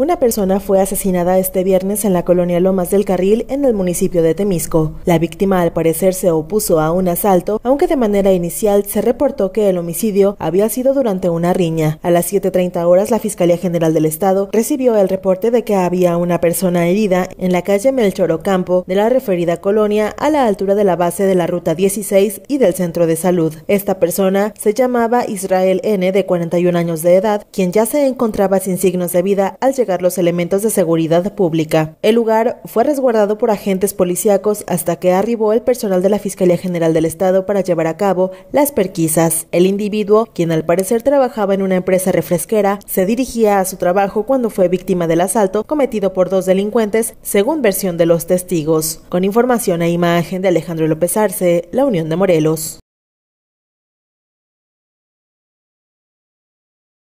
Una persona fue asesinada este viernes en la colonia Lomas del Carril, en el municipio de Temisco. La víctima al parecer se opuso a un asalto, aunque de manera inicial se reportó que el homicidio había sido durante una riña. A las 7.30 horas, la Fiscalía General del Estado recibió el reporte de que había una persona herida en la calle Melchor Ocampo de la referida colonia a la altura de la base de la Ruta 16 y del Centro de Salud. Esta persona se llamaba Israel N., de 41 años de edad, quien ya se encontraba sin signos de vida al llegar los elementos de seguridad pública. El lugar fue resguardado por agentes policíacos hasta que arribó el personal de la Fiscalía General del Estado para llevar a cabo las perquisas. El individuo, quien al parecer trabajaba en una empresa refresquera, se dirigía a su trabajo cuando fue víctima del asalto cometido por dos delincuentes, según versión de los testigos. Con información e imagen de Alejandro López Arce, La Unión de Morelos.